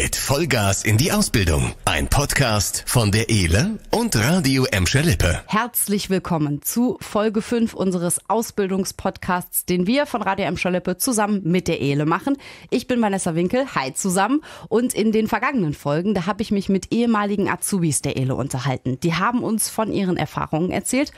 mit Vollgas in die Ausbildung. Ein Podcast von der Ehle und Radio Emscher Lippe. Herzlich willkommen zu Folge 5 unseres Ausbildungspodcasts, den wir von Radio Emscher Lippe zusammen mit der Ehle machen. Ich bin Vanessa Winkel. Hi zusammen. Und in den vergangenen Folgen, da habe ich mich mit ehemaligen Azubis der Ehle unterhalten. Die haben uns von ihren Erfahrungen erzählt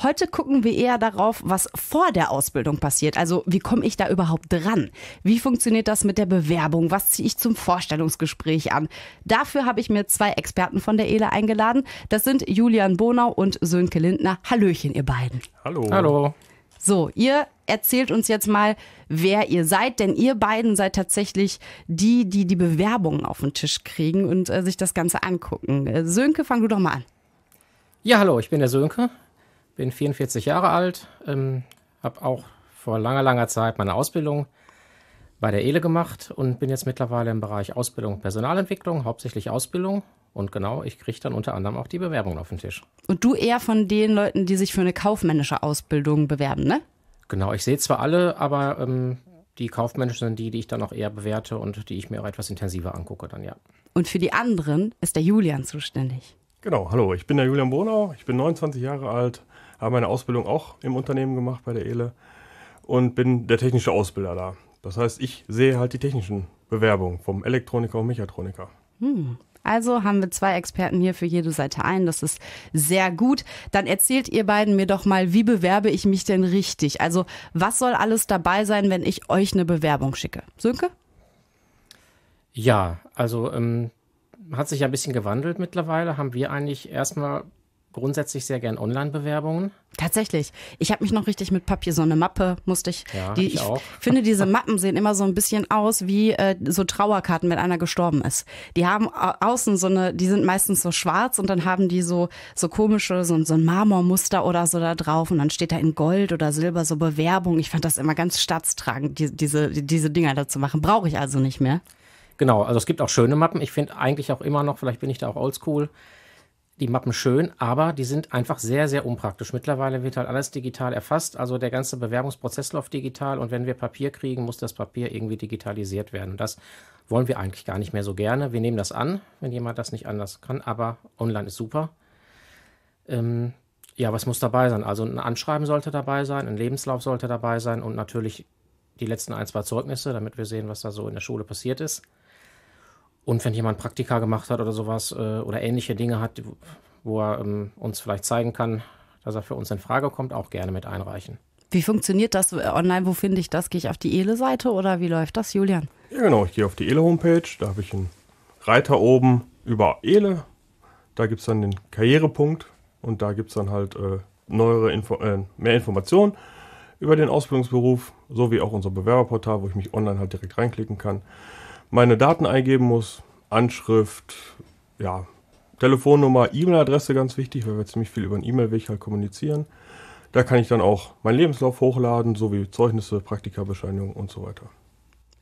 Heute gucken wir eher darauf, was vor der Ausbildung passiert. Also wie komme ich da überhaupt dran? Wie funktioniert das mit der Bewerbung? Was ziehe ich zum Vorstellungsgespräch an? Dafür habe ich mir zwei Experten von der ELE eingeladen. Das sind Julian Bonau und Sönke Lindner. Hallöchen, ihr beiden. Hallo. Hallo. So, ihr erzählt uns jetzt mal, wer ihr seid, denn ihr beiden seid tatsächlich die, die die Bewerbungen auf den Tisch kriegen und äh, sich das Ganze angucken. Äh, Sönke, fang du doch mal an. Ja, hallo, ich bin der Sönke bin 44 Jahre alt, ähm, habe auch vor langer, langer Zeit meine Ausbildung bei der ELE gemacht und bin jetzt mittlerweile im Bereich Ausbildung, und Personalentwicklung, hauptsächlich Ausbildung. Und genau, ich kriege dann unter anderem auch die Bewerbungen auf den Tisch. Und du eher von den Leuten, die sich für eine kaufmännische Ausbildung bewerben, ne? Genau, ich sehe zwar alle, aber ähm, die kaufmännischen sind die, die ich dann auch eher bewerte und die ich mir auch etwas intensiver angucke dann, ja. Und für die anderen ist der Julian zuständig. Genau, hallo, ich bin der Julian Bonau, ich bin 29 Jahre alt, habe meine Ausbildung auch im Unternehmen gemacht bei der ELE und bin der technische Ausbilder da. Das heißt, ich sehe halt die technischen Bewerbungen vom Elektroniker und Mechatroniker. Hm. Also haben wir zwei Experten hier für jede Seite ein. Das ist sehr gut. Dann erzählt ihr beiden mir doch mal, wie bewerbe ich mich denn richtig? Also was soll alles dabei sein, wenn ich euch eine Bewerbung schicke? Sönke? Ja, also ähm, hat sich ja ein bisschen gewandelt mittlerweile. Haben wir eigentlich erstmal grundsätzlich sehr gern Online-Bewerbungen. Tatsächlich. Ich habe mich noch richtig mit Papier, so eine Mappe musste ich. Ja, die, ich, ich auch. finde, diese Mappen sehen immer so ein bisschen aus wie äh, so Trauerkarten, wenn einer gestorben ist. Die haben außen so eine, die sind meistens so schwarz und dann haben die so, so komische, so, so ein Marmormuster oder so da drauf und dann steht da in Gold oder Silber so Bewerbung. Ich fand das immer ganz staatstragend, die, diese, diese Dinger da zu machen. Brauche ich also nicht mehr. Genau, also es gibt auch schöne Mappen. Ich finde eigentlich auch immer noch, vielleicht bin ich da auch oldschool, die Mappen schön, aber die sind einfach sehr, sehr unpraktisch. Mittlerweile wird halt alles digital erfasst, also der ganze Bewerbungsprozess läuft digital und wenn wir Papier kriegen, muss das Papier irgendwie digitalisiert werden. Das wollen wir eigentlich gar nicht mehr so gerne. Wir nehmen das an, wenn jemand das nicht anders kann, aber online ist super. Ähm, ja, was muss dabei sein? Also ein Anschreiben sollte dabei sein, ein Lebenslauf sollte dabei sein und natürlich die letzten ein, zwei Zeugnisse, damit wir sehen, was da so in der Schule passiert ist. Und wenn jemand Praktika gemacht hat oder sowas äh, oder ähnliche Dinge hat, wo er ähm, uns vielleicht zeigen kann, dass er für uns in Frage kommt, auch gerne mit einreichen. Wie funktioniert das äh, online? Wo finde ich das? Gehe ich auf die ELE-Seite oder wie läuft das, Julian? Ja, genau. Ich gehe auf die ELE-Homepage. Da habe ich einen Reiter oben über ELE. Da gibt es dann den Karrierepunkt und da gibt es dann halt äh, neuere Info äh, mehr Informationen über den Ausbildungsberuf sowie auch unser Bewerberportal, wo ich mich online halt direkt reinklicken kann meine Daten eingeben muss, Anschrift, ja, Telefonnummer, E-Mail-Adresse ganz wichtig, weil wir ziemlich viel über einen E-Mail-Weg halt kommunizieren. Da kann ich dann auch meinen Lebenslauf hochladen, sowie Zeugnisse, Praktikabescheinigungen und so weiter.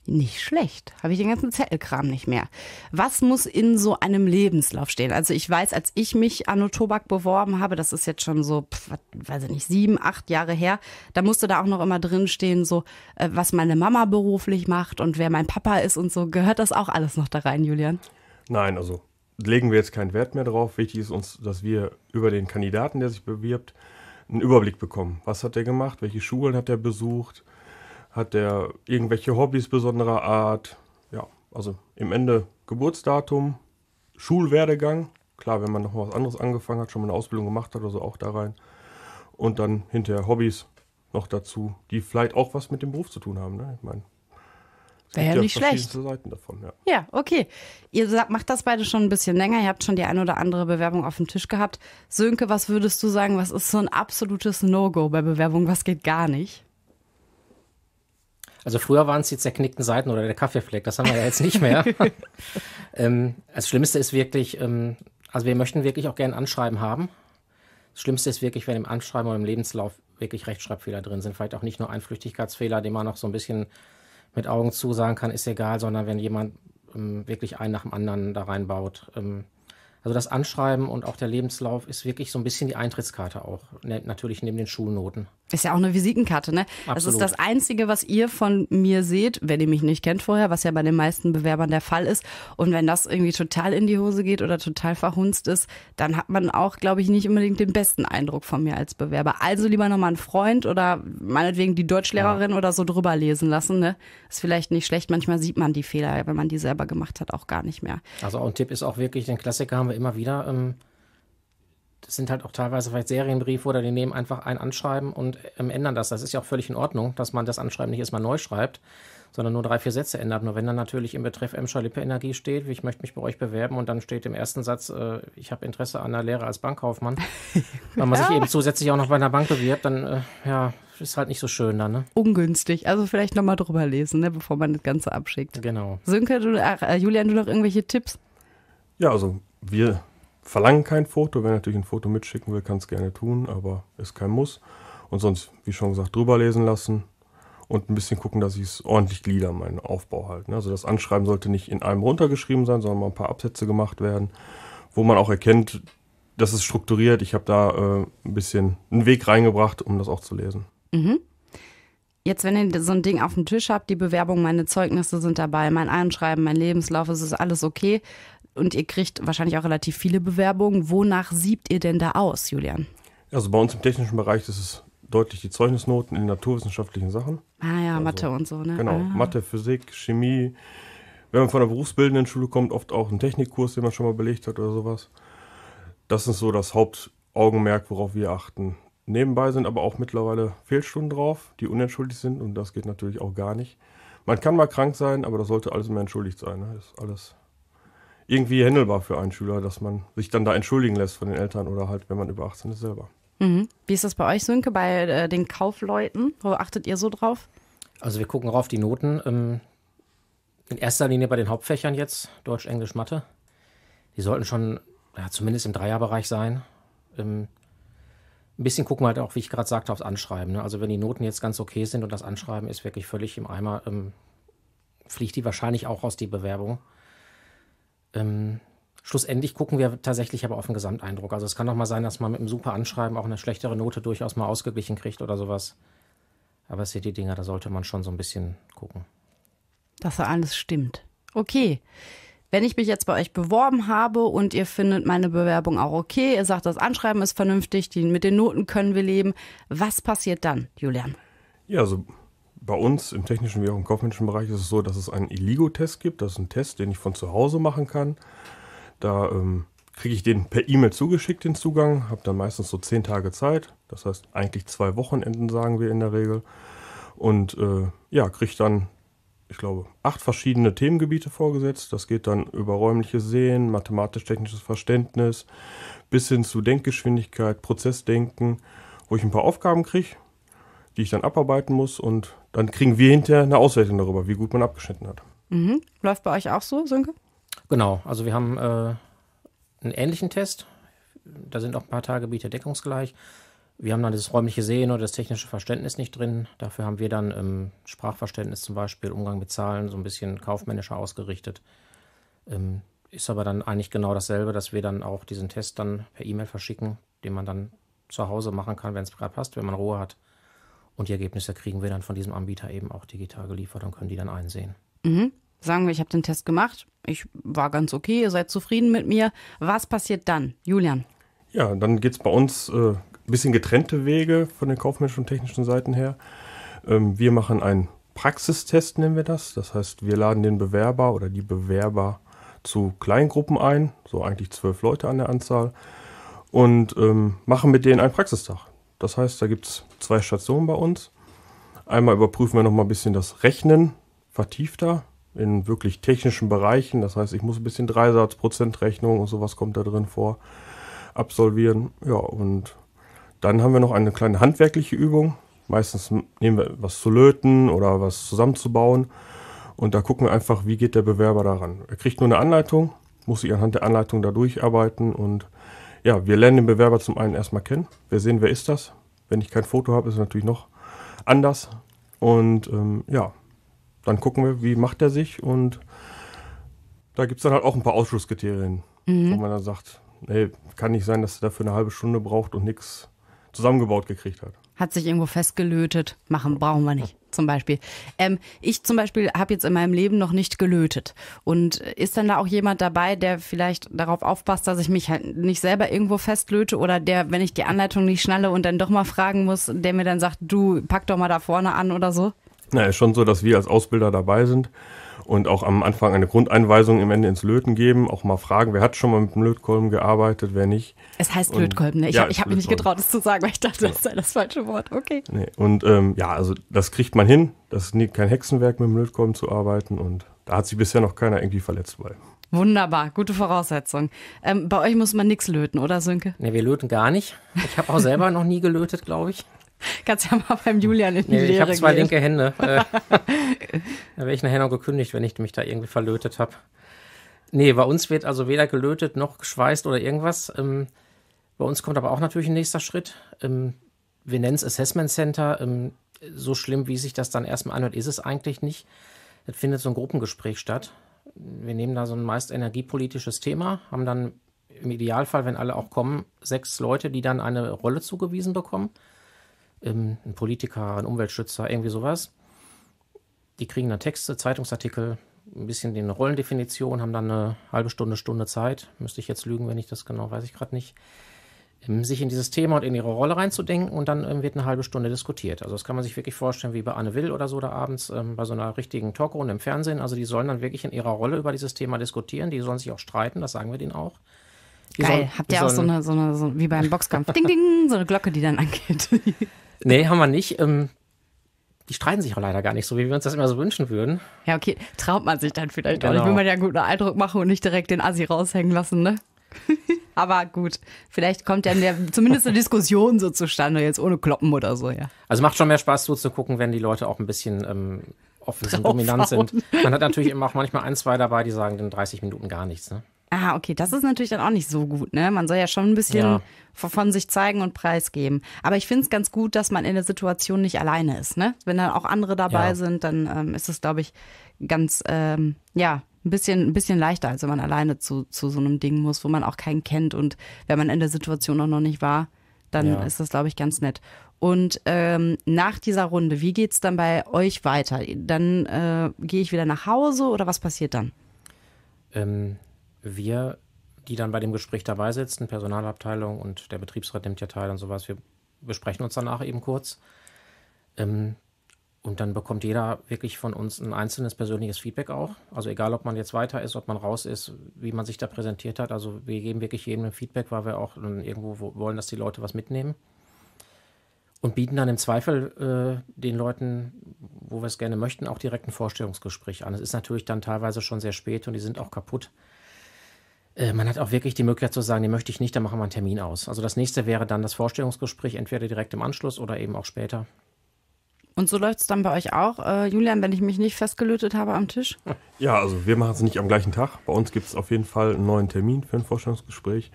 Nicht schlecht. Habe ich den ganzen Zettelkram nicht mehr. Was muss in so einem Lebenslauf stehen? Also ich weiß, als ich mich an Tobak beworben habe, das ist jetzt schon so, pf, weiß ich nicht, sieben, acht Jahre her, da musste da auch noch immer drin stehen, so, äh, was meine Mama beruflich macht und wer mein Papa ist und so. Gehört das auch alles noch da rein, Julian? Nein, also legen wir jetzt keinen Wert mehr drauf. Wichtig ist uns, dass wir über den Kandidaten, der sich bewirbt, einen Überblick bekommen. Was hat er gemacht? Welche Schulen hat er besucht? Hat der irgendwelche Hobbys besonderer Art? Ja, also im Ende Geburtsdatum, Schulwerdegang. Klar, wenn man noch was anderes angefangen hat, schon mal eine Ausbildung gemacht hat oder so, auch da rein. Und dann hinterher Hobbys noch dazu, die vielleicht auch was mit dem Beruf zu tun haben. Ne? Ich meine, Wäre ja, ja nicht schlecht. Davon, ja. ja. okay. Ihr sagt, macht das beide schon ein bisschen länger. Ihr habt schon die ein oder andere Bewerbung auf dem Tisch gehabt. Sönke, was würdest du sagen, was ist so ein absolutes No-Go bei Bewerbung? Was geht gar nicht? Also früher waren es die zerknickten Seiten oder der Kaffeefleck, das haben wir ja jetzt nicht mehr. ähm, das Schlimmste ist wirklich, ähm, also wir möchten wirklich auch gerne Anschreiben haben. Das Schlimmste ist wirklich, wenn im Anschreiben oder im Lebenslauf wirklich Rechtschreibfehler drin sind. Vielleicht auch nicht nur ein Flüchtigkeitsfehler, den man noch so ein bisschen mit Augen zu sagen kann, ist egal, sondern wenn jemand ähm, wirklich einen nach dem anderen da reinbaut. Ähm, also das Anschreiben und auch der Lebenslauf ist wirklich so ein bisschen die Eintrittskarte auch. Ne, natürlich neben den Schulnoten. Ist ja auch eine Visitenkarte, ne? Absolut. Das ist das Einzige, was ihr von mir seht, wenn ihr mich nicht kennt vorher, was ja bei den meisten Bewerbern der Fall ist. Und wenn das irgendwie total in die Hose geht oder total verhunzt ist, dann hat man auch, glaube ich, nicht unbedingt den besten Eindruck von mir als Bewerber. Also lieber nochmal einen Freund oder meinetwegen die Deutschlehrerin ja. oder so drüber lesen lassen, ne? Ist vielleicht nicht schlecht. Manchmal sieht man die Fehler, wenn man die selber gemacht hat, auch gar nicht mehr. Also auch ein Tipp ist auch wirklich, den Klassiker haben wir immer wieder, ähm, das sind halt auch teilweise vielleicht Serienbriefe oder die nehmen einfach ein Anschreiben und ähm, ändern das. Das ist ja auch völlig in Ordnung, dass man das Anschreiben nicht erstmal neu schreibt, sondern nur drei, vier Sätze ändert. Nur wenn dann natürlich im Betreff Emscher Lippe Energie steht, wie ich möchte mich bei euch bewerben und dann steht im ersten Satz, äh, ich habe Interesse an der Lehre als Bankkaufmann, weil man sich eben zusätzlich auch noch bei einer Bank bewirbt, dann äh, ja, ist halt nicht so schön dann, ne? Ungünstig. Also vielleicht nochmal drüber lesen, ne, bevor man das Ganze abschickt. Genau. Sönke, du, äh, Julian, du noch irgendwelche Tipps? Ja, also wir verlangen kein Foto. Wer natürlich ein Foto mitschicken will, kann es gerne tun, aber ist kein Muss. Und sonst, wie schon gesagt, drüber lesen lassen und ein bisschen gucken, dass ich es ordentlich glieder, meinen Aufbau halten. Ne? Also das Anschreiben sollte nicht in einem runtergeschrieben sein, sondern mal ein paar Absätze gemacht werden, wo man auch erkennt, das ist strukturiert. Ich habe da äh, ein bisschen einen Weg reingebracht, um das auch zu lesen. Mhm. Jetzt, wenn ihr so ein Ding auf dem Tisch habt, die Bewerbung, meine Zeugnisse sind dabei, mein Anschreiben, mein Lebenslauf, es ist alles okay und ihr kriegt wahrscheinlich auch relativ viele Bewerbungen. Wonach siebt ihr denn da aus, Julian? Also bei uns im technischen Bereich ist es deutlich die Zeugnisnoten in naturwissenschaftlichen Sachen. Ah ja, also, Mathe und so, ne? Genau, ah. Mathe, Physik, Chemie. Wenn man von einer berufsbildenden Schule kommt, oft auch einen Technikkurs, den man schon mal belegt hat oder sowas. Das ist so das Hauptaugenmerk, worauf wir achten. Nebenbei sind aber auch mittlerweile Fehlstunden drauf, die unentschuldigt sind und das geht natürlich auch gar nicht. Man kann mal krank sein, aber das sollte alles immer entschuldigt sein. Ne? Ist alles irgendwie händelbar für einen Schüler, dass man sich dann da entschuldigen lässt von den Eltern oder halt, wenn man über 18 ist, selber. Mhm. Wie ist das bei euch, Sönke, bei äh, den Kaufleuten? Wo achtet ihr so drauf? Also wir gucken auf die Noten. Ähm, in erster Linie bei den Hauptfächern jetzt, Deutsch, Englisch, Mathe. Die sollten schon ja, zumindest im Dreierbereich sein. Ähm, ein bisschen gucken wir halt auch, wie ich gerade sagte, aufs Anschreiben. Ne? Also wenn die Noten jetzt ganz okay sind und das Anschreiben ist wirklich völlig im Eimer, ähm, fliegt die wahrscheinlich auch aus die Bewerbung ähm, schlussendlich gucken wir tatsächlich aber auf den Gesamteindruck. Also es kann auch mal sein, dass man mit einem super Anschreiben auch eine schlechtere Note durchaus mal ausgeglichen kriegt oder sowas. Aber es sind die Dinger, da sollte man schon so ein bisschen gucken. Dass da alles stimmt. Okay. Wenn ich mich jetzt bei euch beworben habe und ihr findet meine Bewerbung auch okay, ihr sagt, das Anschreiben ist vernünftig, die, mit den Noten können wir leben, was passiert dann, Julian? Ja, also bei uns im technischen wie auch im kaufmännischen Bereich ist es so, dass es einen Iligo-Test gibt. Das ist ein Test, den ich von zu Hause machen kann. Da ähm, kriege ich den per E-Mail zugeschickt, den Zugang. Habe dann meistens so zehn Tage Zeit. Das heißt eigentlich zwei Wochenenden, sagen wir in der Regel. Und äh, ja, kriege dann, ich glaube, acht verschiedene Themengebiete vorgesetzt. Das geht dann über räumliche Sehen, mathematisch-technisches Verständnis, bis hin zu Denkgeschwindigkeit, Prozessdenken, wo ich ein paar Aufgaben kriege, die ich dann abarbeiten muss und dann kriegen wir hinterher eine Auswertung darüber, wie gut man abgeschnitten hat. Mhm. Läuft bei euch auch so, Sönke? Genau, also wir haben äh, einen ähnlichen Test. Da sind auch ein paar Tagebiete deckungsgleich. Wir haben dann das räumliche Sehen oder das technische Verständnis nicht drin. Dafür haben wir dann ähm, Sprachverständnis zum Beispiel, Umgang mit Zahlen, so ein bisschen kaufmännischer ausgerichtet. Ähm, ist aber dann eigentlich genau dasselbe, dass wir dann auch diesen Test dann per E-Mail verschicken, den man dann zu Hause machen kann, wenn es gerade passt, wenn man Ruhe hat. Und die Ergebnisse kriegen wir dann von diesem Anbieter eben auch digital geliefert und können die dann einsehen. Mhm. Sagen wir, ich habe den Test gemacht, ich war ganz okay, ihr seid zufrieden mit mir. Was passiert dann, Julian? Ja, dann geht es bei uns ein äh, bisschen getrennte Wege von den kaufmännischen und technischen Seiten her. Ähm, wir machen einen Praxistest, nennen wir das. Das heißt, wir laden den Bewerber oder die Bewerber zu Kleingruppen ein, so eigentlich zwölf Leute an der Anzahl, und ähm, machen mit denen einen Praxistag. Das heißt, da gibt es zwei Stationen bei uns. Einmal überprüfen wir noch mal ein bisschen das Rechnen vertiefter in wirklich technischen Bereichen. Das heißt, ich muss ein bisschen Dreisatzprozentrechnung und sowas kommt da drin vor absolvieren. Ja, und dann haben wir noch eine kleine handwerkliche Übung. Meistens nehmen wir was zu löten oder was zusammenzubauen. Und da gucken wir einfach, wie geht der Bewerber daran. Er kriegt nur eine Anleitung, muss sich anhand der Anleitung da durcharbeiten und ja, wir lernen den Bewerber zum einen erstmal kennen. Wir sehen, wer ist das. Wenn ich kein Foto habe, ist es natürlich noch anders. Und ähm, ja, dann gucken wir, wie macht er sich. Und da gibt es dann halt auch ein paar Ausschlusskriterien, mhm. wo man dann sagt, nee, kann nicht sein, dass er dafür eine halbe Stunde braucht und nichts zusammengebaut gekriegt hat. Hat sich irgendwo festgelötet, machen brauchen wir nicht zum Beispiel. Ähm, ich zum Beispiel habe jetzt in meinem Leben noch nicht gelötet. Und ist dann da auch jemand dabei, der vielleicht darauf aufpasst, dass ich mich halt nicht selber irgendwo festlöte oder der, wenn ich die Anleitung nicht schnalle und dann doch mal fragen muss, der mir dann sagt, du pack doch mal da vorne an oder so? Na, ist schon so, dass wir als Ausbilder dabei sind und auch am Anfang eine Grundeinweisung im Ende ins Löten geben, auch mal fragen, wer hat schon mal mit dem Lötkolben gearbeitet, wer nicht. Es heißt und, Lötkolben, ne? Ich ja, habe hab mich nicht getraut, das zu sagen, weil ich dachte, ja. Genau. das sei das falsche Wort. Okay. Nee. Und ähm, ja, also das kriegt man hin. Das ist kein Hexenwerk, mit dem Lötkolben zu arbeiten und da hat sich bisher noch keiner irgendwie verletzt bei. Wunderbar, gute Voraussetzung. Ähm, bei euch muss man nichts löten, oder Sönke? Ne, wir löten gar nicht. Ich habe auch selber noch nie gelötet, glaube ich. Kannst ja mal beim Julian in die nee, Lehre Ich habe zwei linke Hände. Äh, da wäre ich nachher noch gekündigt, wenn ich mich da irgendwie verlötet habe. Nee, bei uns wird also weder gelötet noch geschweißt oder irgendwas. Ähm, bei uns kommt aber auch natürlich ein nächster Schritt. Ähm, wir nennen es Assessment Center. Ähm, so schlimm, wie sich das dann erstmal anhört, ist es eigentlich nicht. Es findet so ein Gruppengespräch statt. Wir nehmen da so ein meist energiepolitisches Thema, haben dann im Idealfall, wenn alle auch kommen, sechs Leute, die dann eine Rolle zugewiesen bekommen ähm, ein Politiker, ein Umweltschützer, irgendwie sowas. Die kriegen dann Texte, Zeitungsartikel, ein bisschen die Rollendefinition, haben dann eine halbe Stunde, Stunde Zeit. Müsste ich jetzt lügen, wenn ich das genau weiß, ich gerade nicht. Ähm, sich in dieses Thema und in ihre Rolle reinzudenken und dann ähm, wird eine halbe Stunde diskutiert. Also, das kann man sich wirklich vorstellen, wie bei Anne Will oder so da abends, ähm, bei so einer richtigen Talkrunde im Fernsehen. Also, die sollen dann wirklich in ihrer Rolle über dieses Thema diskutieren. Die sollen sich auch streiten, das sagen wir denen auch. Die Geil, sollen, habt ihr auch so eine, so eine so wie beim Boxkampf, ding, ding, so eine Glocke, die dann angeht. Nee, haben wir nicht. Ähm, die streiten sich auch leider gar nicht so, wie wir uns das immer so wünschen würden. Ja, okay. Traut man sich dann vielleicht genau. auch. Ich will man ja einen guten Eindruck machen und nicht direkt den Assi raushängen lassen, ne? Aber gut, vielleicht kommt ja der, zumindest eine Diskussion so zustande, jetzt ohne Kloppen oder so, ja. Also macht schon mehr Spaß so zu gucken, wenn die Leute auch ein bisschen ähm, offen sind, dominant sind. Man hat natürlich immer auch manchmal ein, zwei dabei, die sagen in 30 Minuten gar nichts, ne? Ah, okay, das ist natürlich dann auch nicht so gut, ne? Man soll ja schon ein bisschen ja. von sich zeigen und preisgeben. Aber ich finde es ganz gut, dass man in der Situation nicht alleine ist, ne? Wenn dann auch andere dabei ja. sind, dann ähm, ist es, glaube ich, ganz, ähm, ja, ein bisschen, ein bisschen leichter, als wenn man alleine zu, zu so einem Ding muss, wo man auch keinen kennt. Und wenn man in der Situation auch noch nicht war, dann ja. ist das, glaube ich, ganz nett. Und ähm, nach dieser Runde, wie geht es dann bei euch weiter? Dann äh, gehe ich wieder nach Hause oder was passiert dann? Ähm, wir, die dann bei dem Gespräch dabei sitzen, Personalabteilung und der Betriebsrat nimmt ja teil und sowas, wir besprechen uns danach eben kurz. Ähm, und dann bekommt jeder wirklich von uns ein einzelnes persönliches Feedback auch. Also egal, ob man jetzt weiter ist, ob man raus ist, wie man sich da präsentiert hat. Also wir geben wirklich jedem ein Feedback, weil wir auch irgendwo wollen, dass die Leute was mitnehmen. Und bieten dann im Zweifel äh, den Leuten, wo wir es gerne möchten, auch direkt ein Vorstellungsgespräch an. Es ist natürlich dann teilweise schon sehr spät und die sind auch kaputt. Äh, man hat auch wirklich die Möglichkeit zu sagen, den möchte ich nicht, dann machen wir einen Termin aus. Also das nächste wäre dann das Vorstellungsgespräch, entweder direkt im Anschluss oder eben auch später. Und so läuft es dann bei euch auch, äh, Julian, wenn ich mich nicht festgelötet habe am Tisch? Ja, also wir machen es nicht am gleichen Tag. Bei uns gibt es auf jeden Fall einen neuen Termin für ein Vorstellungsgespräch.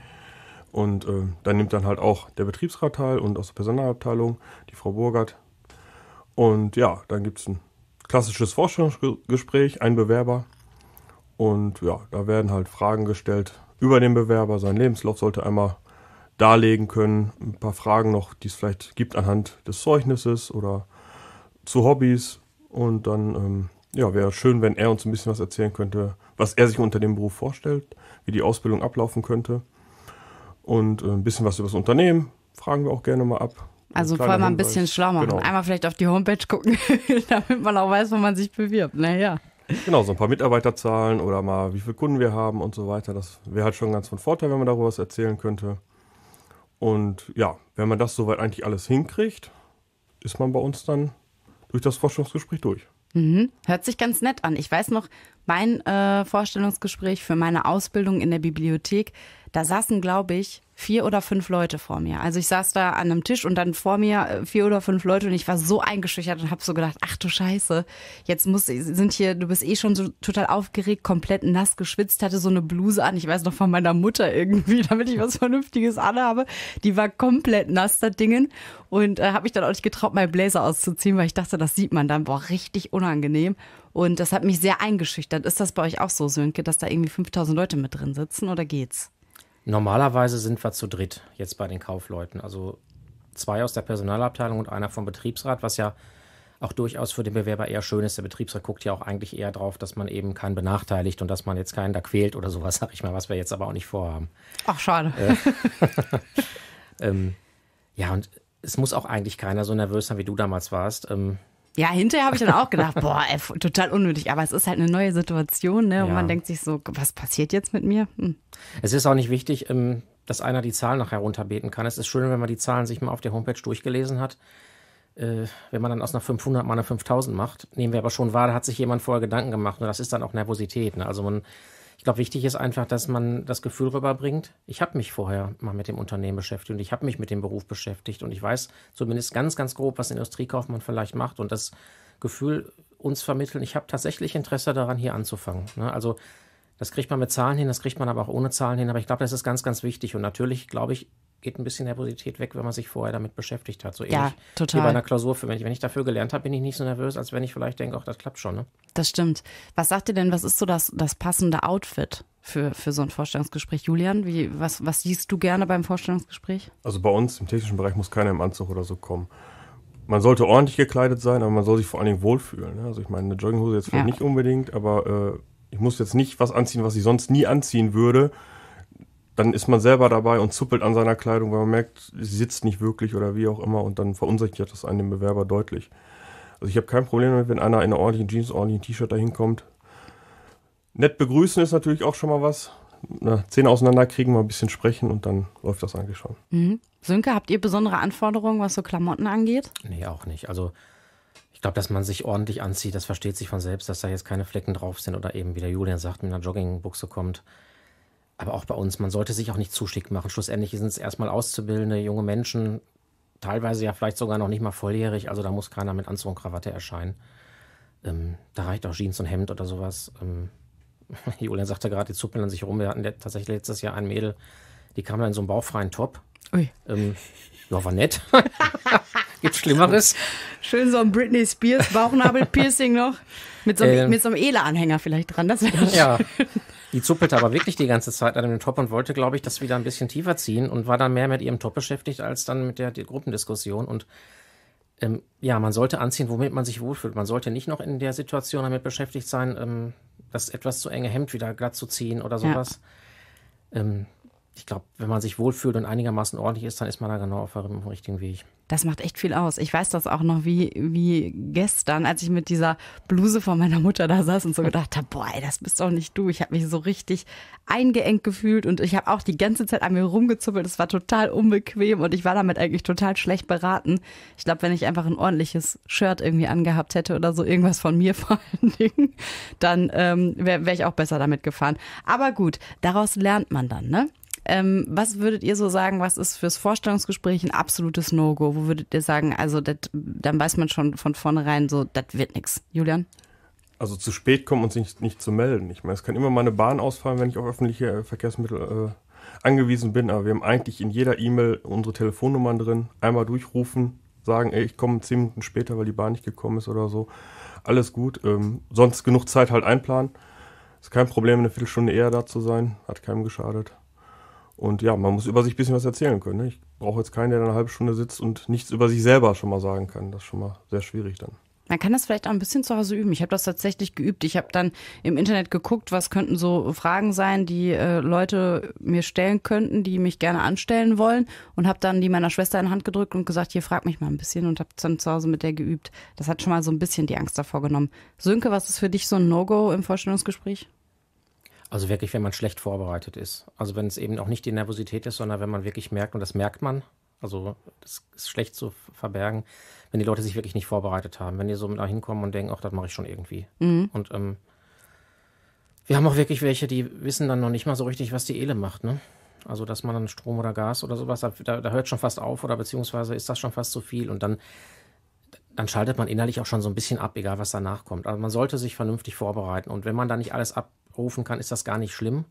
Und äh, da nimmt dann halt auch der Betriebsrat teil und aus der Personalabteilung die Frau Burgert. Und ja, dann gibt es ein klassisches Vorstellungsgespräch, ein Bewerber und ja, da werden halt Fragen gestellt über den Bewerber. Sein Lebenslauf sollte einmal darlegen können. Ein paar Fragen noch, die es vielleicht gibt anhand des Zeugnisses oder zu Hobbys. Und dann ähm, ja, wäre schön, wenn er uns ein bisschen was erzählen könnte, was er sich unter dem Beruf vorstellt, wie die Ausbildung ablaufen könnte. Und äh, ein bisschen was über das Unternehmen fragen wir auch gerne mal ab. Also vor allem ein bisschen schlau machen. Genau. Einmal vielleicht auf die Homepage gucken, damit man auch weiß, wo man sich bewirbt. Naja. Ne? Genau, so ein paar Mitarbeiterzahlen oder mal, wie viele Kunden wir haben und so weiter. Das wäre halt schon ganz von Vorteil, wenn man darüber was erzählen könnte. Und ja, wenn man das soweit eigentlich alles hinkriegt, ist man bei uns dann durch das Forschungsgespräch durch. Mhm. Hört sich ganz nett an. Ich weiß noch, mein äh, Vorstellungsgespräch für meine Ausbildung in der Bibliothek, da saßen, glaube ich, vier oder fünf Leute vor mir. Also ich saß da an einem Tisch und dann vor mir äh, vier oder fünf Leute und ich war so eingeschüchtert und habe so gedacht, ach du Scheiße, jetzt muss sind hier, du bist eh schon so total aufgeregt, komplett nass geschwitzt, hatte so eine Bluse an, ich weiß noch von meiner Mutter irgendwie, damit ich was Vernünftiges anhabe. Die war komplett nass, das Dingen. Und äh, habe mich dann auch nicht getraut, meinen Bläser auszuziehen, weil ich dachte, das sieht man dann, boah, richtig unangenehm. Und das hat mich sehr eingeschüchtert. Ist das bei euch auch so, Sönke, dass da irgendwie 5000 Leute mit drin sitzen oder geht's? Normalerweise sind wir zu dritt jetzt bei den Kaufleuten. Also zwei aus der Personalabteilung und einer vom Betriebsrat, was ja auch durchaus für den Bewerber eher schön ist. Der Betriebsrat guckt ja auch eigentlich eher drauf, dass man eben keinen benachteiligt und dass man jetzt keinen da quält oder sowas, sag ich mal, was wir jetzt aber auch nicht vorhaben. Ach, schade. Äh, ähm, ja, und es muss auch eigentlich keiner so nervös sein, wie du damals warst. Ähm, ja, hinterher habe ich dann auch gedacht, boah, ey, total unnötig. Aber es ist halt eine neue Situation, ne? Und ja. man denkt sich so, was passiert jetzt mit mir? Hm. Es ist auch nicht wichtig, ähm, dass einer die Zahlen nachher runterbeten kann. Es ist schön, wenn man die Zahlen sich mal auf der Homepage durchgelesen hat. Äh, wenn man dann aus einer 500 mal eine 5000 macht, nehmen wir aber schon wahr, da hat sich jemand vorher Gedanken gemacht. Und das ist dann auch Nervosität. Ne? Also man ich glaube, wichtig ist einfach, dass man das Gefühl rüberbringt, ich habe mich vorher mal mit dem Unternehmen beschäftigt und ich habe mich mit dem Beruf beschäftigt und ich weiß zumindest ganz, ganz grob, was Industriekaufmann vielleicht macht und das Gefühl uns vermitteln, ich habe tatsächlich Interesse daran, hier anzufangen. Ne? Also das kriegt man mit Zahlen hin, das kriegt man aber auch ohne Zahlen hin, aber ich glaube, das ist ganz, ganz wichtig und natürlich, glaube ich, geht ein bisschen Nervosität weg, wenn man sich vorher damit beschäftigt hat. So ähnlich ja, total. wie bei einer Klausur. Für mich. Wenn ich dafür gelernt habe, bin ich nicht so nervös, als wenn ich vielleicht denke, ach, das klappt schon. Ne? Das stimmt. Was sagt ihr denn, was ist so das, das passende Outfit für, für so ein Vorstellungsgespräch? Julian, wie, was, was siehst du gerne beim Vorstellungsgespräch? Also bei uns im technischen Bereich muss keiner im Anzug oder so kommen. Man sollte ordentlich gekleidet sein, aber man soll sich vor allen Dingen wohlfühlen. Ne? Also ich meine, eine Jogginghose jetzt vielleicht ja. nicht unbedingt, aber äh, ich muss jetzt nicht was anziehen, was ich sonst nie anziehen würde dann ist man selber dabei und zuppelt an seiner Kleidung, weil man merkt, sie sitzt nicht wirklich oder wie auch immer und dann verunsichert das einen den Bewerber deutlich. Also ich habe kein Problem damit, wenn einer in einer ordentlichen Jeans, ordentlichen T-Shirt dahin kommt. Nett begrüßen ist natürlich auch schon mal was. Na, zehn auseinanderkriegen, mal ein bisschen sprechen und dann läuft das eigentlich schon. Mhm. Sönke, habt ihr besondere Anforderungen, was so Klamotten angeht? Nee, auch nicht. Also ich glaube, dass man sich ordentlich anzieht, das versteht sich von selbst, dass da jetzt keine Flecken drauf sind oder eben, wie der Julian sagt, mit einer Joggingbuchse kommt aber auch bei uns, man sollte sich auch nicht zu schick machen. Schlussendlich sind es erstmal auszubildende junge Menschen, teilweise ja vielleicht sogar noch nicht mal volljährig, also da muss keiner mit Anzug und Krawatte erscheinen. Ähm, da reicht auch Jeans und Hemd oder sowas. Ähm, Julian sagte gerade, die zuppeln an sich rum. Wir hatten tatsächlich letztes Jahr ein Mädel, die kam dann in so einem bauchfreien Top. Ui. Ähm, ja, war nett. Gibt Schlimmeres. Schön so ein Britney Spears Bauchnabel-Piercing noch. Mit so, einem, ähm, so einem Ele-Anhänger vielleicht dran. Das wäre ja. Die zuppelte aber wirklich die ganze Zeit an dem Top und wollte, glaube ich, das wieder ein bisschen tiefer ziehen und war dann mehr mit ihrem Top beschäftigt als dann mit der, der Gruppendiskussion. Und ähm, ja, man sollte anziehen, womit man sich wohlfühlt. Man sollte nicht noch in der Situation damit beschäftigt sein, ähm, das etwas zu enge Hemd wieder glatt zu ziehen oder sowas. Ja. Ähm, ich glaube, wenn man sich wohlfühlt und einigermaßen ordentlich ist, dann ist man da genau auf dem richtigen Weg. Das macht echt viel aus. Ich weiß das auch noch wie, wie gestern, als ich mit dieser Bluse von meiner Mutter da saß und so gedacht habe, boah, ey, das bist doch nicht du. Ich habe mich so richtig eingeengt gefühlt und ich habe auch die ganze Zeit an mir rumgezuppelt. Es war total unbequem und ich war damit eigentlich total schlecht beraten. Ich glaube, wenn ich einfach ein ordentliches Shirt irgendwie angehabt hätte oder so irgendwas von mir vor allen Dingen, dann ähm, wäre wär ich auch besser damit gefahren. Aber gut, daraus lernt man dann, ne? Ähm, was würdet ihr so sagen, was ist fürs Vorstellungsgespräch ein absolutes No-Go? Wo würdet ihr sagen, also dat, dann weiß man schon von vornherein so, das wird nichts. Julian? Also zu spät kommen und sich nicht, nicht zu melden. Ich meine, es kann immer mal eine Bahn ausfallen, wenn ich auf öffentliche Verkehrsmittel äh, angewiesen bin, aber wir haben eigentlich in jeder E-Mail unsere Telefonnummern drin. Einmal durchrufen, sagen, ey, ich komme zehn Minuten später, weil die Bahn nicht gekommen ist oder so. Alles gut. Ähm, sonst genug Zeit halt einplanen. Ist kein Problem, eine Viertelstunde eher da zu sein. Hat keinem geschadet. Und ja, man muss über sich ein bisschen was erzählen können. Ne? Ich brauche jetzt keinen, der dann eine halbe Stunde sitzt und nichts über sich selber schon mal sagen kann. Das ist schon mal sehr schwierig dann. Man kann das vielleicht auch ein bisschen zu Hause üben. Ich habe das tatsächlich geübt. Ich habe dann im Internet geguckt, was könnten so Fragen sein, die äh, Leute mir stellen könnten, die mich gerne anstellen wollen. Und habe dann die meiner Schwester in die Hand gedrückt und gesagt, hier frag mich mal ein bisschen. Und habe dann zu Hause mit der geübt. Das hat schon mal so ein bisschen die Angst davor genommen. Sönke, was ist für dich so ein No-Go im Vorstellungsgespräch? Also wirklich, wenn man schlecht vorbereitet ist. Also wenn es eben auch nicht die Nervosität ist, sondern wenn man wirklich merkt, und das merkt man, also das ist schlecht zu verbergen, wenn die Leute sich wirklich nicht vorbereitet haben. Wenn die so da hinkommen und denken, ach, das mache ich schon irgendwie. Mhm. Und ähm, wir haben auch wirklich welche, die wissen dann noch nicht mal so richtig, was die Ele macht. Ne? Also dass man dann Strom oder Gas oder sowas, da, da hört schon fast auf oder beziehungsweise ist das schon fast zu viel. Und dann dann schaltet man innerlich auch schon so ein bisschen ab, egal was danach kommt. Also man sollte sich vernünftig vorbereiten. Und wenn man da nicht alles ab, rufen kann, ist das gar nicht schlimm.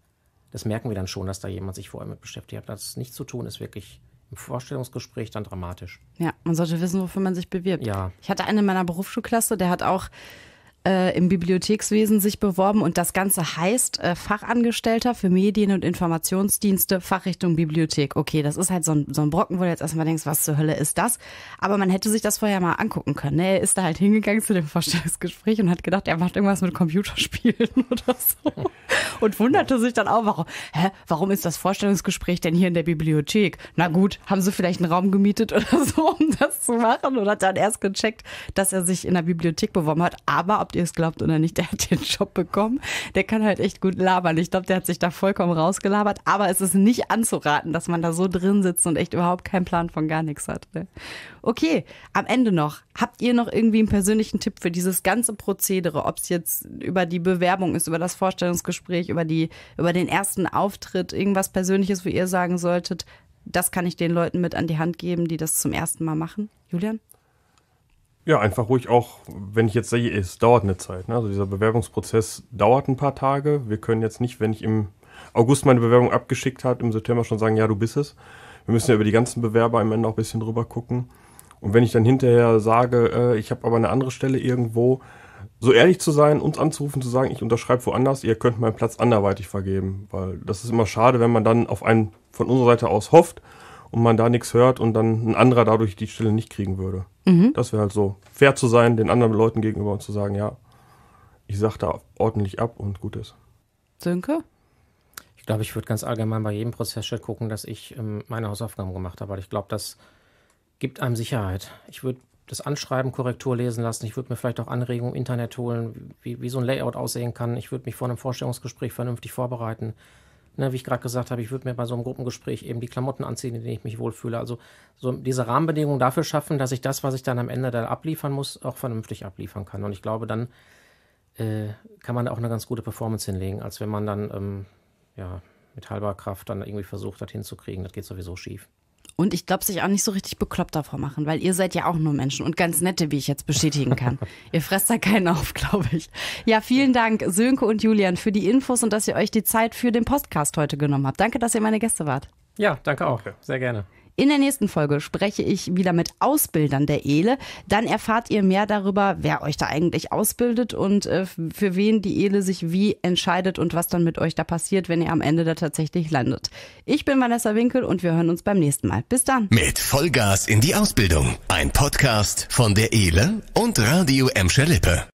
Das merken wir dann schon, dass da jemand sich vorher mit beschäftigt hat. Das nicht zu tun ist wirklich im Vorstellungsgespräch dann dramatisch. Ja, man sollte wissen, wofür man sich bewirbt. Ja. Ich hatte einen in meiner Berufsschulklasse, der hat auch äh, im Bibliothekswesen sich beworben und das Ganze heißt äh, Fachangestellter für Medien- und Informationsdienste, Fachrichtung Bibliothek. Okay, das ist halt so ein, so ein Brocken, wo du jetzt erstmal denkst, was zur Hölle ist das? Aber man hätte sich das vorher mal angucken können. Ne? Er ist da halt hingegangen zu dem Vorstellungsgespräch und hat gedacht, er macht irgendwas mit Computerspielen oder so. Und wunderte sich dann auch, warum, hä, warum ist das Vorstellungsgespräch denn hier in der Bibliothek? Na gut, haben sie vielleicht einen Raum gemietet oder so, um das zu machen? Und hat dann erst gecheckt, dass er sich in der Bibliothek beworben hat. Aber ob ob ihr es glaubt oder nicht, der hat den Job bekommen. Der kann halt echt gut labern. Ich glaube, der hat sich da vollkommen rausgelabert. Aber es ist nicht anzuraten, dass man da so drin sitzt und echt überhaupt keinen Plan von gar nichts hat. Ne? Okay, am Ende noch. Habt ihr noch irgendwie einen persönlichen Tipp für dieses ganze Prozedere? Ob es jetzt über die Bewerbung ist, über das Vorstellungsgespräch, über, die, über den ersten Auftritt, irgendwas Persönliches, wo ihr sagen solltet, das kann ich den Leuten mit an die Hand geben, die das zum ersten Mal machen? Julian? Ja, einfach ruhig auch, wenn ich jetzt sehe, es dauert eine Zeit. Ne? Also dieser Bewerbungsprozess dauert ein paar Tage. Wir können jetzt nicht, wenn ich im August meine Bewerbung abgeschickt habe, im September schon sagen, ja, du bist es. Wir müssen ja über die ganzen Bewerber am Ende auch ein bisschen drüber gucken. Und wenn ich dann hinterher sage, äh, ich habe aber eine andere Stelle irgendwo, so ehrlich zu sein, uns anzurufen, zu sagen, ich unterschreibe woanders, ihr könnt meinen Platz anderweitig vergeben. Weil das ist immer schade, wenn man dann auf einen von unserer Seite aus hofft und man da nichts hört und dann ein anderer dadurch die Stelle nicht kriegen würde. Mhm. Das wäre halt so. Fair zu sein, den anderen Leuten gegenüber und zu sagen, ja, ich sag da ordentlich ab und gut ist. Sönke? Ich glaube, ich würde ganz allgemein bei jedem Prozessschritt halt gucken, dass ich ähm, meine Hausaufgaben gemacht habe, weil ich glaube, das gibt einem Sicherheit. Ich würde das Anschreiben Korrektur lesen lassen. Ich würde mir vielleicht auch Anregungen im Internet holen, wie, wie so ein Layout aussehen kann. Ich würde mich vor einem Vorstellungsgespräch vernünftig vorbereiten ne, wie ich gerade gesagt habe, ich würde mir bei so einem Gruppengespräch eben die Klamotten anziehen, in denen ich mich wohlfühle. Also so diese Rahmenbedingungen dafür schaffen, dass ich das, was ich dann am Ende dann abliefern muss, auch vernünftig abliefern kann. Und ich glaube, dann äh, kann man da auch eine ganz gute Performance hinlegen, als wenn man dann ähm, ja, mit halber Kraft dann irgendwie versucht das hinzukriegen. Das geht sowieso schief. Und ich glaube, sich auch nicht so richtig bekloppt davor machen, weil ihr seid ja auch nur Menschen und ganz nette, wie ich jetzt bestätigen kann. ihr fresst da keinen auf, glaube ich. Ja, vielen Dank, Sönke und Julian, für die Infos und dass ihr euch die Zeit für den Podcast heute genommen habt. Danke, dass ihr meine Gäste wart. Ja, danke auch. Sehr gerne. In der nächsten Folge spreche ich wieder mit Ausbildern der Ele. Dann erfahrt ihr mehr darüber, wer euch da eigentlich ausbildet und äh, für wen die Ele sich wie entscheidet und was dann mit euch da passiert, wenn ihr am Ende da tatsächlich landet. Ich bin Vanessa Winkel und wir hören uns beim nächsten Mal. Bis dann. Mit Vollgas in die Ausbildung. Ein Podcast von der Ele und Radio Emscher Lippe.